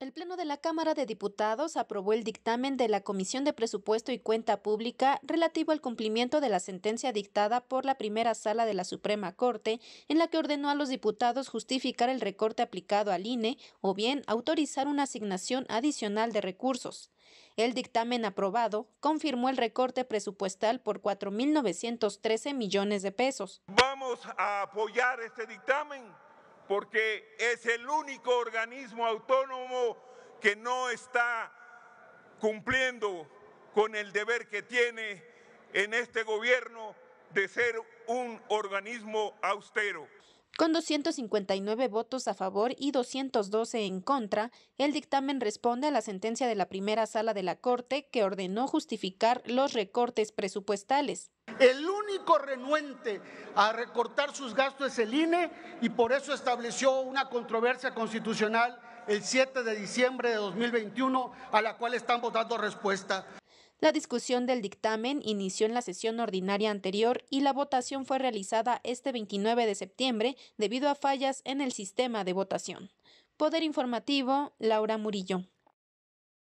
El Pleno de la Cámara de Diputados aprobó el dictamen de la Comisión de Presupuesto y Cuenta Pública relativo al cumplimiento de la sentencia dictada por la primera sala de la Suprema Corte, en la que ordenó a los diputados justificar el recorte aplicado al INE o bien autorizar una asignación adicional de recursos. El dictamen aprobado confirmó el recorte presupuestal por 4.913 millones de pesos. Vamos a apoyar este dictamen porque es el único organismo autónomo que no está cumpliendo con el deber que tiene en este gobierno de ser un organismo austero. Con 259 votos a favor y 212 en contra, el dictamen responde a la sentencia de la primera sala de la Corte que ordenó justificar los recortes presupuestales. El único renuente a recortar sus gastos es el INE y por eso estableció una controversia constitucional el 7 de diciembre de 2021 a la cual estamos dando respuesta. La discusión del dictamen inició en la sesión ordinaria anterior y la votación fue realizada este 29 de septiembre debido a fallas en el sistema de votación. Poder Informativo, Laura Murillo.